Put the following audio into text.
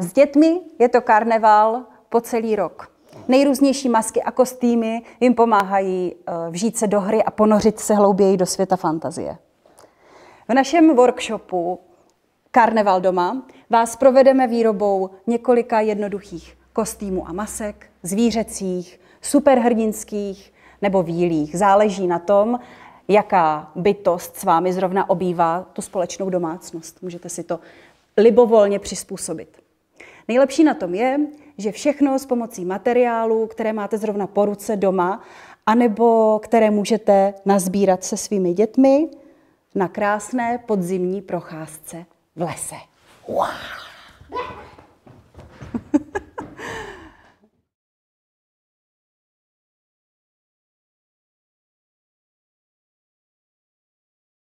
S dětmi je to karneval po celý rok. Nejrůznější masky a kostýmy jim pomáhají eh, vžít se do hry a ponořit se hlouběji do světa fantazie. V našem workshopu Karneval doma vás provedeme výrobou několika jednoduchých kostýmů a masek, zvířecích, superhrdinských nebo výlých. Záleží na tom, jaká bytost s vámi zrovna obývá tu společnou domácnost. Můžete si to libovolně přizpůsobit. Nejlepší na tom je, že všechno s pomocí materiálu, které máte zrovna po ruce doma, anebo které můžete nazbírat se svými dětmi na krásné podzimní procházce v lese. Wow!